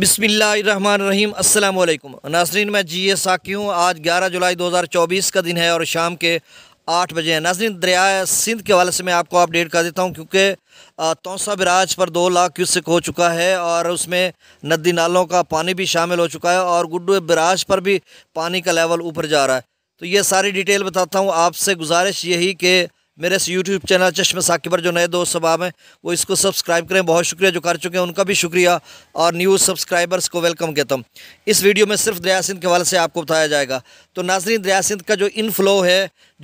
बिसमीम अल्लाम नाजरीन मैं जी ए साकी हूँ आज 11 जुलाई 2024 का दिन है और शाम के आठ बजे हैं नाजरीन दरिया सिंध के हवाले से मैं आपको अपडेट कर देता हूँ क्योंकि तोसा बराज पर दो लाख क्यूसिक हो चुका है और उसमें नदी नालों का पानी भी शामिल हो चुका है और गुड्डू बराज पर भी पानी का लेवल ऊपर जा रहा है तो ये सारी डिटेल बताता हूँ आपसे गुजारिश यही कि मेरे इस यूट्यूब चैनल चश्म साकिब पर जो नए दोस्त सबाब हैं वो इसको सब्सक्राइब करें बहुत शुक्रिया जो कर चुके हैं उनका भी शुक्रिया और न्यूज़ सब्सक्राइबर्स को वेलकम कहता हूँ इस वीडियो में सिर्फ दरिया सिंध के हवाले से आपको बताया जाएगा तो नाजरीन दरिया सिंध का जो इन फ्लो है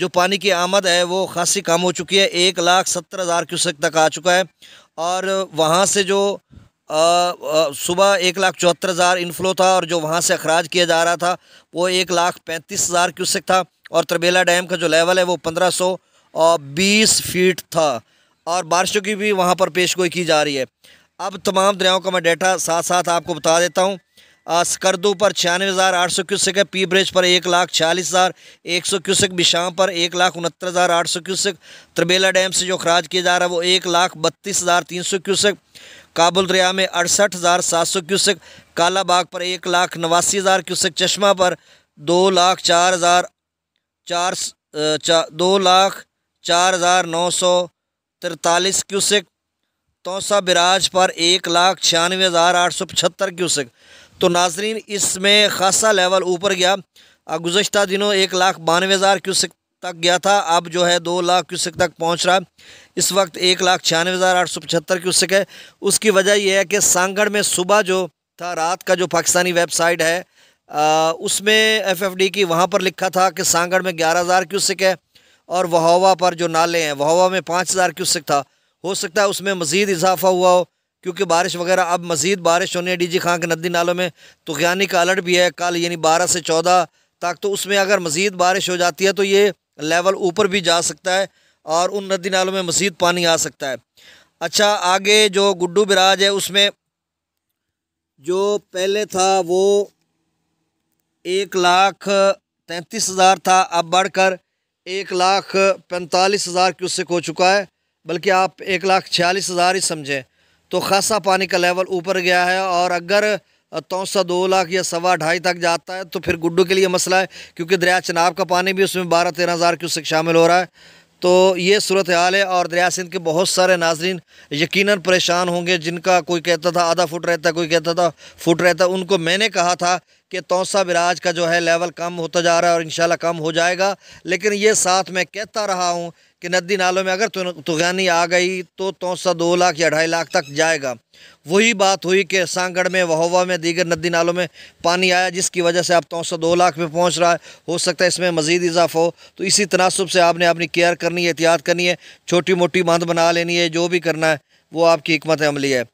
जो पानी की आमद है वो खासी कम हो चुकी है एक लाख सत्तर हज़ार क्यूसक तक आ चुका है और वहाँ से जो सुबह एक लाख चौहत्तर हज़ार इनफ्लो था और जो वहाँ से अखराज किया जा रहा था वो एक लाख पैंतीस हज़ार क्यूसक था और तरबेला डैम का जो लेवल है वो पंद्रह सौ और बीस फीट था और बारिशों की भी वहाँ पर पेश गोई की जा रही है अब तमाम दरियाओं का मैं डेटा साथ साथ आपको बता देता हूँ स्कर्दू पर छियानवे हज़ार आठ सौ क्यूसिक है पी ब्रिज पर एक लाख छियालीस हज़ार एक सौ क्यूसिक बिशाम पर एक लाख उनहत्तर हज़ार आठ सौ क्यूसिक त्रिबेला डैम से जो खराज किया जा रहा है वो एक लाख बत्तीस हज़ार तीन सौ क्यूसिक काबुल दरिया में अड़सठ हज़ार सात सौ क्यूसिक कालाबाग पर एक लाख नवासी हज़ार क्यूसिक चश्मा पर दो लाख चार हज़ार चार चा, दो लाख चार हज़ार नौ सौ तिरतालीस क्यूसिक तोसा बिराज पर एक लाख छियानवे हज़ार आठ सौ पचहत्तर क्यूसिक तो नाजरीन इसमें खासा लेवल ऊपर गया गुज्त दिनों एक लाख बानवे हज़ार क्यूसिक तक गया था अब जो है दो लाख क्यूसिक तक पहुंच रहा इस वक्त एक लाख छियानवे हज़ार आठ सौ पचहत्तर क्यूसिक है उसकी वजह यह है कि सांगढ़ में सुबह जो था रात का जो पाकिस्तानी वेबसाइट है आ, उसमें डी की वहाँ पर लिखा था कि सांगढ़ में ग्यारह हज़ार क्यूसिक है और वहावा पर जो नाले हैं वहावा में पाँच हज़ार क्यूसिक था हो सकता है उसमें मज़ीद इजाफा हुआ हो क्योंकि बारिश वगैरह अब मज़ीद बारिश होनी है डी जी खां के नदी नालों में तो तुगयानी का अलर्ट भी है कल यानी बारह से चौदह तक तो उसमें अगर मज़ीद बारिश हो जाती है तो ये लेवल ऊपर भी जा सकता है और उन नदी नालों में मज़ीद पानी आ सकता है अच्छा आगे जो गुड्डू बिराज है उसमें जो पहले था वो एक लाख तैंतीस हज़ार था अब बढ़कर एक लाख पैंतालीस हज़ार क्यूसिक हो चुका है बल्कि आप एक लाख छियालीस हज़ार ही समझें तो खासा पानी का लेवल ऊपर गया है और अगर तौसा दो लाख या सवा ढाई तक जाता है तो फिर गुड्डू के लिए मसला है क्योंकि दरिया चनाब का पानी भी उसमें बारह तेरह हज़ार क्यूसिक शामिल हो रहा है तो ये सूरत हाल है और दरिया सिंध के बहुत सारे नाजरन यकीन परेशान होंगे जिनका कोई कहता था आधा फुट रहता कोई कहता था फुट रहता उनको मैंने कहा था कि तोसा बिराज का जो है लेवल कम होता जा रहा है और इन कम हो जाएगा लेकिन ये साथ मैं कहता रहा हूँ कि नदी नालों में अगर तुगानी आ गई तो तोसा दो लाख या ढाई लाख तक जाएगा वही बात हुई कि सांगड़ में वहोवा में दीगर नदी नालों में पानी आया जिसकी वजह से आप तोसा दो लाख में पहुँच रहा है हो सकता है इसमें मज़ीद इजाफा हो तो इसी तनासब से आपने अपनी केयर करनी है एहतियात करनी है छोटी मोटी बांध बना लेनी है जो भी करना है वो आपकी हमत अमली है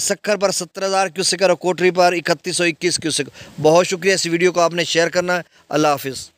सक्कर पर सत्तर हज़ार क्यूसिक और कोटरी पर इकतीस सौ इक्कीस क्यूसिक बहुत शुक्रिया इस वीडियो को आपने शेयर करना है अल्लाह हाफिज़